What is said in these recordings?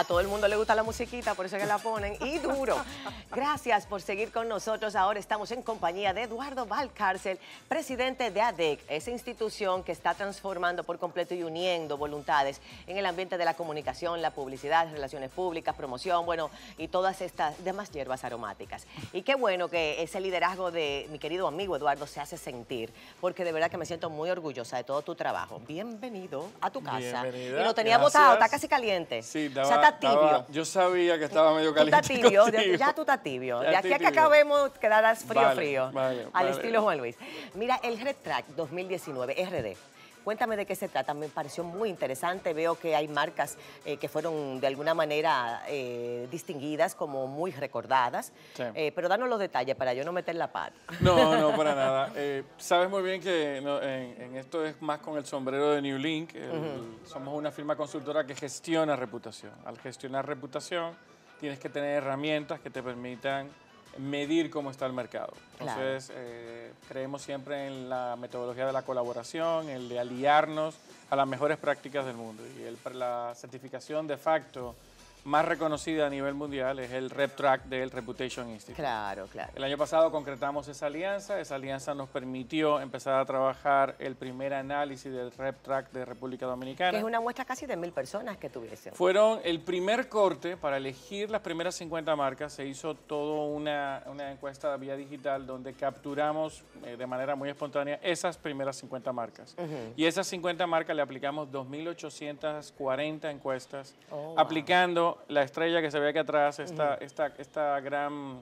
A todo el mundo le gusta la musiquita, por eso que la ponen. Y duro. Gracias por seguir con nosotros. Ahora estamos en compañía de Eduardo Valcárcel, presidente de ADEC, esa institución que está transformando por completo y uniendo voluntades en el ambiente de la comunicación, la publicidad, relaciones públicas, promoción, bueno, y todas estas demás hierbas aromáticas. Y qué bueno que ese liderazgo de mi querido amigo Eduardo se hace sentir, porque de verdad que me siento muy orgullosa de todo tu trabajo. Bienvenido a tu casa. Bienvenida. Y lo tenía está casi caliente. Sí, da yo sabía que estaba medio caliente. ya, tú estás tibio. Ya de aquí a que acabemos, quedarás frío, frío. al estilo Juan Luis. Mira, el Red Track 2019, RD. Cuéntame de qué se trata, me pareció muy interesante, veo que hay marcas eh, que fueron de alguna manera eh, distinguidas, como muy recordadas, eh, pero danos los detalles para yo no meter la pata. No, no, para nada. sabes muy bien que en, esto es más con el sombrero de New Link, somos una firma consultora que gestiona reputación. Al gestionar reputación tienes que tener herramientas que te permitan medir cómo está el mercado. Entonces, eh, creemos siempre en la metodología de la colaboración, el de aliarnos a las mejores prácticas del mundo. Y el, la certificación de facto más reconocida a nivel mundial es el RepTrack del Reputation Institute. Claro, claro. El año pasado concretamos esa alianza. Esa alianza nos permitió empezar a trabajar el primer análisis del RepTrack de República Dominicana. Que es una muestra casi de mil personas que tuviesen. Fueron el primer corte para elegir las primeras 50 marcas. Se hizo toda una, una, encuesta vía digital donde capturamos eh, de manera muy espontánea esas primeras 50 marcas. Y esas 50 marcas le aplicamos 2.840 encuestas, oh, aplicando la estrella que se ve aquí atrás, esta, esta, gran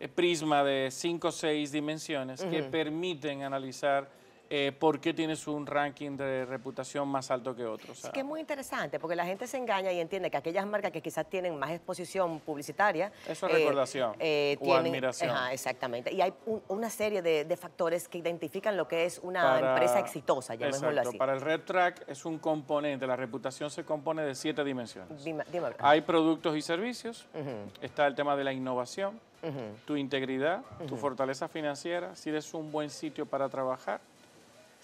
eh, prisma de cinco o seis dimensiones que permiten analizar eh, por qué tienes un ranking de reputación más alto que otros. es que es muy interesante, porque la gente se engaña y entiende que aquellas marcas que quizás tienen más exposición publicitaria... Eso es eh, recordación eh, o admiración. exactamente. Y hay una serie de, factores que identifican lo que es una empresa exitosa, llamémoslo así. Para el Red Track es un componente, la reputación se compone de siete dimensiones. Dime, dime. Hay productos y servicios, está el tema de la innovación, tu integridad, tu fortaleza financiera, si eres un buen sitio para trabajar,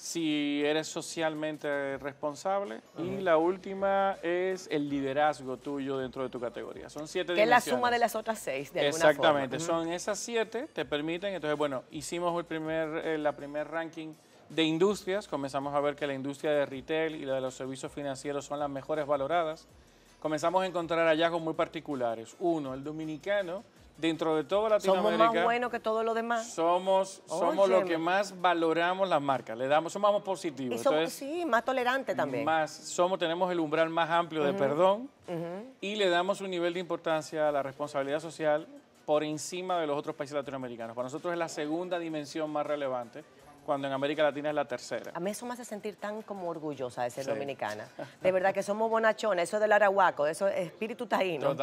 si eres socialmente responsable. Y la última es el liderazgo tuyo dentro de tu categoría. Son siete Que es la suma de las otras seis, de Exactamente. Alguna forma. Son esas siete, te permiten. Entonces, bueno, hicimos el primer, eh, la primer ranking de industrias. Comenzamos a ver que la industria de retail y la de los servicios financieros son las mejores valoradas. Comenzamos a encontrar hallazgos muy particulares. Uno, el dominicano dentro de todo Latinoamérica. Somos más buenos que todos los demás. Somos, somos los que más valoramos las marcas. Le damos, somos más positivos. Y somos, sí, más tolerantes también. Más, somos, tenemos el umbral más amplio de perdón y le damos un nivel de importancia a la responsabilidad social por encima de los otros países latinoamericanos. Para nosotros es la segunda dimensión más relevante cuando en América Latina es la tercera. A mí eso me hace sentir tan como orgullosa de ser dominicana. De verdad que somos bonachones, eso del arahuaco, eso es espíritu taíno.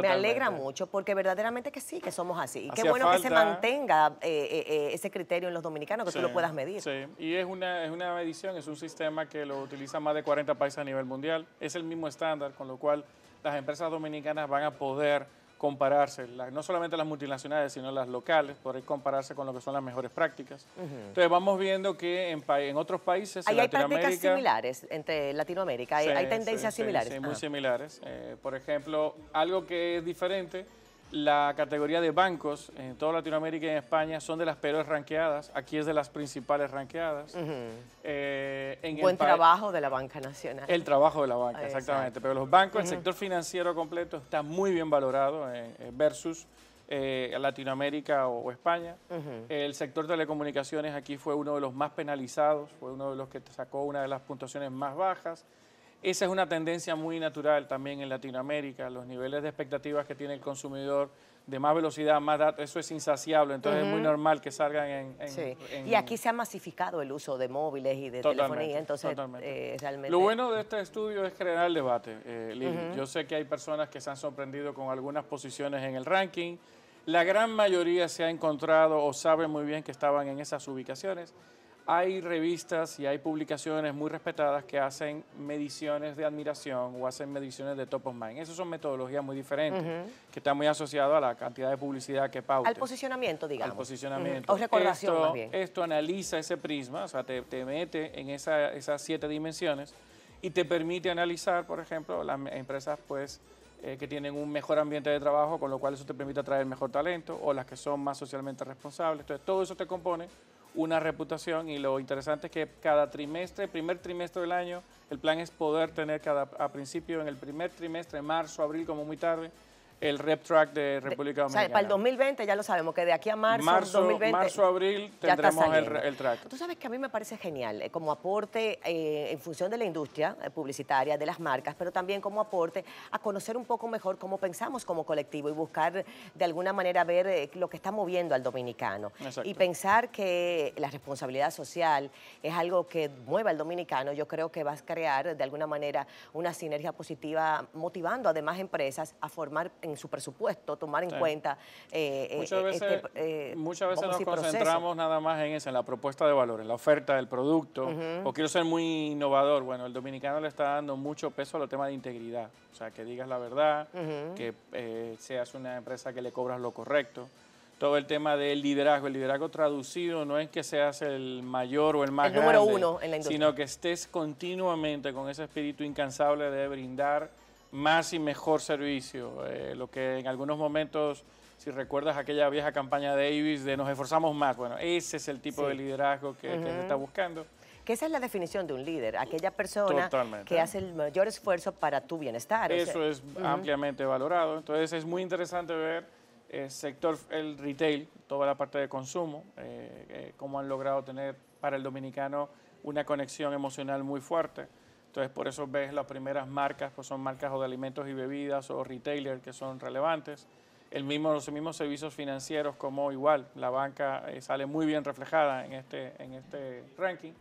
Me alegra mucho porque verdaderamente que sí, que somos así. Y qué bueno que se mantenga eh, eh, eh, ese criterio en los dominicanos, que tú lo puedas medir. Sí, y es una, es una medición, es un sistema que lo utilizan más de 40 países a nivel mundial. Es el mismo estándar, con lo cual las empresas dominicanas van a poder compararse, no solamente las multinacionales, sino las locales, ahí compararse con lo que son las mejores prácticas. Entonces vamos viendo que en, otros países... en hay prácticas similares entre Latinoamérica, hay, tendencias similares. Sí, muy ah. similares. Eh, por ejemplo, algo que es diferente, la categoría de bancos en toda Latinoamérica y en España son de las peores ranqueadas, aquí es de las principales ranqueadas en Buen trabajo de la Banca Nacional. El trabajo de la banca, exactamente. Pero los bancos, el sector financiero completo está muy bien valorado eh, eh, versus eh, Latinoamérica o, España. El sector telecomunicaciones aquí fue uno de los más penalizados, fue uno de los que sacó una de las puntuaciones más bajas. Esa es una tendencia muy natural también en Latinoamérica, los niveles de expectativas que tiene el consumidor de más velocidad, más datos, eso es insaciable, entonces es muy normal que salgan en, Y aquí se ha masificado el uso de móviles y de telefonía, entonces eh, realmente... Lo bueno de este estudio es crear el debate, eh, Yo sé que hay personas que se han sorprendido con algunas posiciones en el ranking, la gran mayoría se ha encontrado o sabe muy bien que estaban en esas ubicaciones, hay revistas y hay publicaciones muy respetadas que hacen mediciones de admiración o hacen mediciones de top of mind. Esas son metodologías muy diferentes, que están muy asociadas a la cantidad de publicidad que pautas. Al posicionamiento, digamos. Al posicionamiento. recordación, esto, más Esto analiza ese prisma, o sea, te, mete en esas siete dimensiones y te permite analizar, por ejemplo, las empresas pues eh, que tienen un mejor ambiente de trabajo, con lo cual eso te permite atraer mejor talento, o las que son más socialmente responsables. Entonces, todo eso te compone una reputación y lo interesante es que cada trimestre, primer trimestre del año, el plan es poder tener cada, a principio en el primer trimestre, marzo, abril, como muy tarde, el rep track de República Dominicana. O sea, para el 2020 ya lo sabemos, que de aquí a marzo, marzo 2020... Marzo, abril tendremos el, track. Tú sabes que a mí me parece genial eh, como aporte eh, en función de la industria eh, publicitaria, de las marcas, pero también como aporte a conocer un poco mejor cómo pensamos como colectivo y buscar de alguna manera ver lo que está moviendo al dominicano. Y pensar que la responsabilidad social es algo que mueva al dominicano, yo creo que va a crear de alguna manera una sinergia positiva motivando además empresas a formar en su presupuesto tomar en cuenta eh, eh, eh, este, muchas, veces, este, muchas veces, nos concentramos nada más en eso, en la propuesta de valor, en la oferta del producto, o quiero ser muy innovador. Bueno, el dominicano le está dando mucho peso a los temas de integridad, o sea, que digas la verdad, que seas una empresa que le cobras lo correcto todo el tema del liderazgo. El liderazgo traducido no es que seas el mayor o el más número grande, uno sino que estés continuamente con ese espíritu incansable de brindar más y mejor servicio. Eh, lo que en algunos momentos, si recuerdas aquella vieja campaña de Davis de nos esforzamos más, bueno, ese es el tipo de liderazgo que, se está buscando que esa es la definición de un líder, aquella persona que hace el mayor esfuerzo para tu bienestar. Eso es ampliamente valorado, entonces es muy interesante ver el eh, sector, el retail, toda la parte de consumo, eh, cómo han logrado tener para el dominicano una conexión emocional muy fuerte. Entonces, por eso ves las primeras marcas, pues son marcas o de alimentos y bebidas o retailer que son relevantes. El mismo, los mismos servicios financieros, como igual, la banca eh, sale muy bien reflejada en este, en este ranking.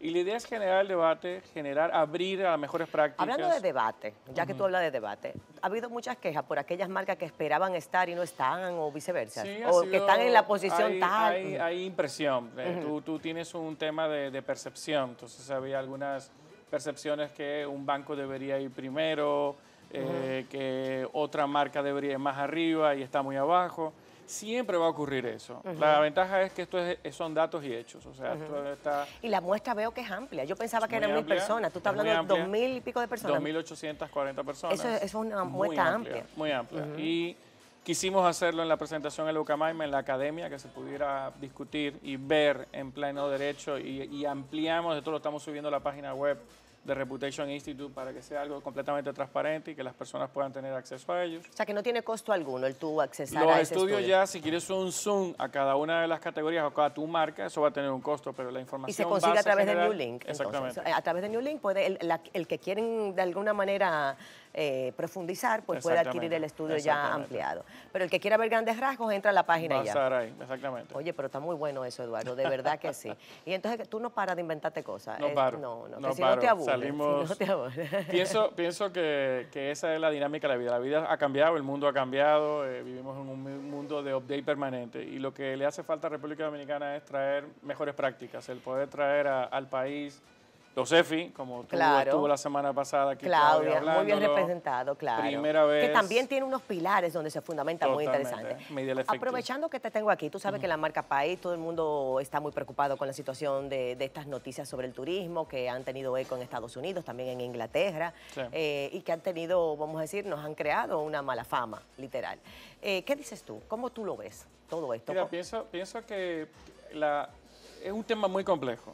Y la idea es generar el debate, generar, abrir a las mejores prácticas. Hablando de debate, ya que tú hablas de debate, ha habido muchas quejas por aquellas marcas que esperaban estar y no están, o viceversa, o que están en la posición hay, tal. Hay, hay impresión, eh, tú, tú, tienes un tema de, de percepción, entonces había algunas percepciones que un banco debería ir primero, eh, que otra marca debería ir más arriba y está muy abajo. Siempre va a ocurrir eso. La ventaja es que esto son datos y hechos. O sea, esto está y la muestra veo que es amplia. Yo pensaba que eran mil personas. Tú estás hablando de dos mil y pico de personas. cuarenta personas. Eso, es una muestra amplia, amplia. Muy amplia. Y Quisimos hacerlo en la presentación en Lucamaima, en la academia, que se pudiera discutir y ver en pleno derecho y, ampliamos, de todo lo estamos subiendo a la página web de Reputation Institute para que sea algo completamente transparente y que las personas puedan tener acceso a ellos. O sea, que no tiene costo alguno el tú accesar Los a ese estudios estudio. ya, si quieres un zoom a cada una de las categorías o a cada tu marca, eso va a tener un costo, pero la información... Y se consigue a través de New Link. Exactamente. a través de New Link puede, el, que quieren de alguna manera eh, profundizar, pues puede adquirir el estudio ya ampliado. Pero el que quiera ver grandes rasgos, entra a la página va a estar ahí, exactamente. Oye, pero está muy bueno eso, Eduardo, de verdad que sí. Y entonces tú no paras de inventarte cosas. No No, no, que si no te aburres. pienso pienso que, esa es la dinámica de la vida. La vida ha cambiado, el mundo ha cambiado, eh, vivimos en un mundo de update permanente y lo que le hace falta a República Dominicana es traer mejores prácticas, el poder traer al país Josefi, como tú estuvo la semana pasada aquí. Claudia, muy bien representado, claro. Que también tiene unos pilares donde se fundamenta muy interesante. Aprovechando que te tengo aquí, tú sabes que la marca País, todo el mundo está muy preocupado con la situación de, estas noticias sobre el turismo que han tenido eco en Estados Unidos, también en Inglaterra, eh, y que han tenido, vamos a decir, nos han creado una mala fama, literal. Eh, ¿Qué dices tú? ¿Cómo tú lo ves todo esto? Mira, pienso, que es un tema muy complejo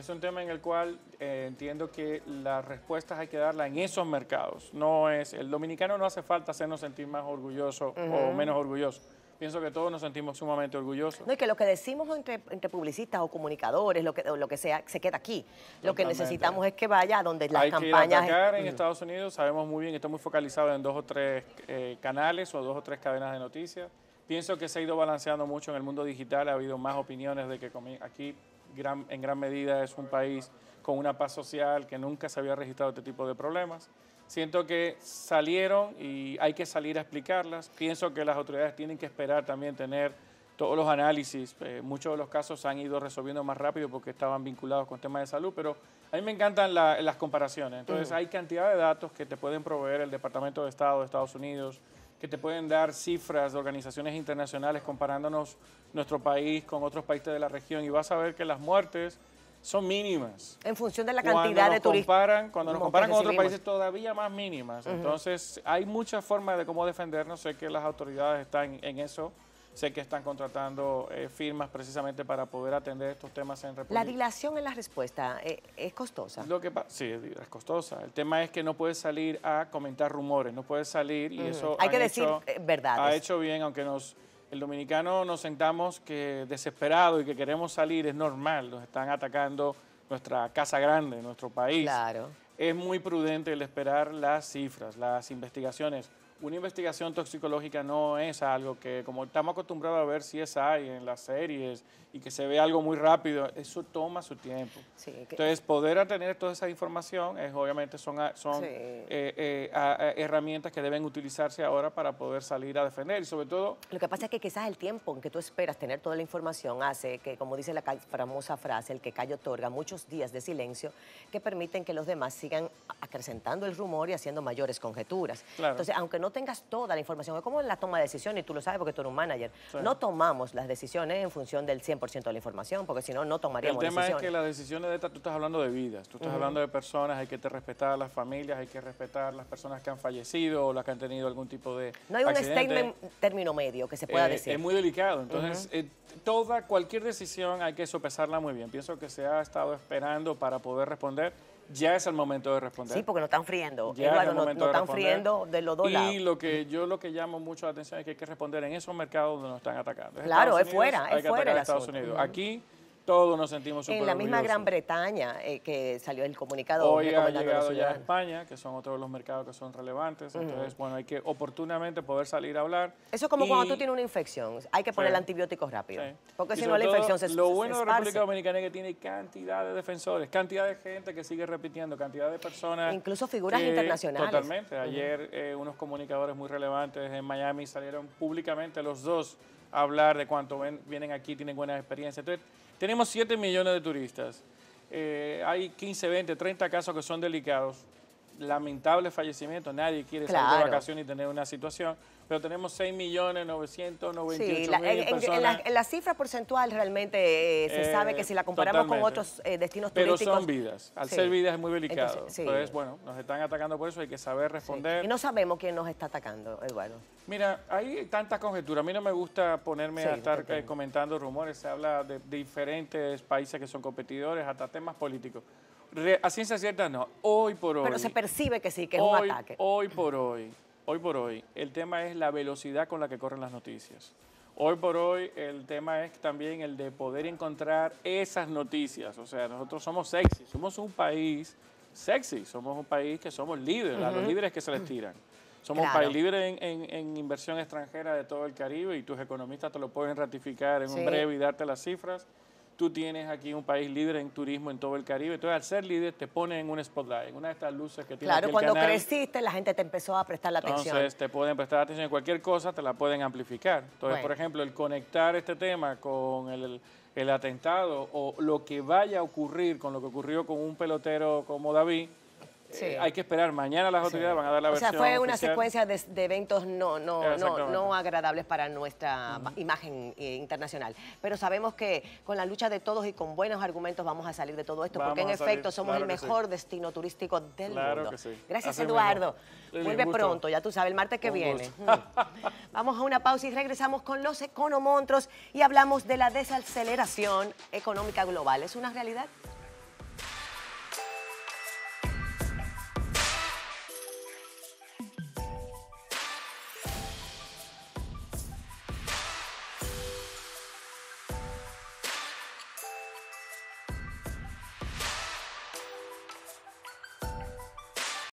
es un tema en el cual eh, entiendo que las respuestas hay que darlas en esos mercados. No es, el dominicano no hace falta hacernos sentir más orgulloso o menos orgulloso. Pienso que todos nos sentimos sumamente orgullosos. No, y que lo que decimos entre, publicistas o comunicadores, lo que, lo que sea, se queda aquí. Lo que necesitamos es que vaya a donde las campañas... Hay en Estados Unidos, sabemos muy bien, está muy focalizado en dos o tres eh, canales o dos o tres cadenas de noticias. Pienso que se ha ido balanceando mucho en el mundo digital, ha habido más opiniones de que aquí en gran medida es un país con una paz social que nunca se había registrado este tipo de problemas. Siento que salieron y hay que salir a explicarlas. Pienso que las autoridades tienen que esperar también tener todos los análisis. Eh, muchos de los casos han ido resolviendo más rápido porque estaban vinculados con temas de salud, pero a mí me encantan las comparaciones. Entonces hay cantidad de datos que te pueden proveer el Departamento de Estado de Estados Unidos, que te pueden dar cifras de organizaciones internacionales comparándonos nuestro país con otros países de la región y vas a ver que las muertes son mínimas. En función de la cantidad de turistas. cuando nos comparan con otros países todavía más mínimas. Entonces hay muchas formas de cómo defendernos. Sé que las autoridades están en eso Sé que están contratando eh, firmas precisamente para poder atender estos temas en República. La dilación en la respuesta eh, es costosa. Lo que sí, es costosa. El tema es que no puedes salir a comentar rumores, no puedes salir y eso... Hay que decir eh, Ha hecho bien, aunque nos... El dominicano nos sentamos que desesperado y que queremos salir, es normal, nos están atacando nuestra casa grande, nuestro país. Claro. Es muy prudente el esperar las cifras, las investigaciones una investigación toxicológica no es algo que, como estamos acostumbrados a ver si es ahí en las series y que se ve algo muy rápido, eso toma su tiempo. Entonces, poder tener toda esa información, es, obviamente, son, son eh, eh, herramientas que deben utilizarse ahora para poder salir a defender y, sobre todo. Lo que pasa es que quizás el tiempo en que tú esperas tener toda la información hace que, como dice la famosa frase, el que calla otorga muchos días de silencio que permiten que los demás sigan acrecentando el rumor y haciendo mayores conjeturas. Entonces, aunque no tengas toda la información. Es como la toma de decisiones, y tú lo sabes porque tú eres un manager. No tomamos las decisiones en función del 100% de la información, porque si no, no tomaríamos El tema es que las decisiones de esta, tú estás hablando de vidas, tú estás hablando de personas, hay que respetar a las familias, hay que respetar las personas que han fallecido o las que han tenido algún tipo de No hay un término medio que se pueda eh, decir. Es muy delicado, entonces... Eh, toda, cualquier decisión hay que sopesarla muy bien. Pienso que se ha estado esperando para poder responder ya es el momento de responder. Sí, porque lo están friendo. Ya están friendo de los dos y lo que yo lo que llamo mucho la atención es que hay que responder en esos mercados donde nos están atacando. claro, es fuera, es fuera. de Estados Unidos. Aquí todos nos sentimos súper En la misma Gran Bretaña eh, que salió el comunicado. Hoy ha llegado ya a España, que son otros de los mercados que son relevantes. Entonces, bueno, hay que oportunamente poder salir a hablar. Eso es como cuando tú tienes una infección. Hay que poner antibióticos rápido. Porque si no, la infección se Lo bueno de la República Dominicana es que tiene cantidad de defensores, cantidad de gente que sigue repitiendo, cantidad de personas. Incluso figuras internacionales. Totalmente. Ayer eh, unos comunicadores muy relevantes en Miami salieron públicamente los dos a hablar de cuánto vienen aquí, tienen buenas experiencias. Tenemos 7 millones de turistas. Eh, hay 15, 20, 30 casos que son delicados. Lamentable fallecimiento, Nadie quiere salir de vacaciones y tener una situación pero tenemos 6 millones sí, en, la, cifra porcentual realmente eh, se eh, sabe que si la comparamos con otros eh, destinos turísticos... Pero son vidas, al ser vidas es muy delicado. Entonces, bueno, nos están atacando por eso, hay que saber responder. Y no sabemos quién nos está atacando, Eduardo. Mira, hay tantas conjeturas. A mí no me gusta ponerme a estar comentando rumores. Se habla de diferentes países que son competidores, hasta temas políticos. a ciencia cierta no, hoy por hoy. Pero se percibe que sí, que es un ataque. Hoy por hoy hoy por hoy el tema es la velocidad con la que corren las noticias. Hoy por hoy el tema es también el de poder encontrar esas noticias. O sea, nosotros somos sexy, somos un país sexy, somos un país que somos líderes, a los líderes que se les tiran. Somos un país libre en, inversión extranjera de todo el Caribe y tus economistas te lo pueden ratificar en un breve y darte las cifras tú tienes aquí un país líder en turismo en todo el Caribe. Entonces, al ser líder, te pone en un spotlight, en una de estas luces que tiene Claro, aquí el cuando creciste, la gente te empezó a prestar la atención. Entonces, te pueden prestar atención en cualquier cosa, te la pueden amplificar. Entonces, por ejemplo, el conectar este tema con el atentado o lo que vaya a ocurrir con lo que ocurrió con un pelotero como David, eh, hay que esperar. Mañana las autoridades van a dar la versión. O sea, fue una secuencia de, eventos no, no, no, no agradables para nuestra imagen eh, internacional. Pero sabemos que con la lucha de todos y con buenos argumentos vamos a salir de todo esto, porque en efecto somos el mejor destino turístico del mundo. Gracias, Eduardo. Vuelve pronto, ya tú sabes, el martes que viene. vamos a una pausa y regresamos con los economontros y hablamos de la desaceleración económica global. ¿Es una realidad?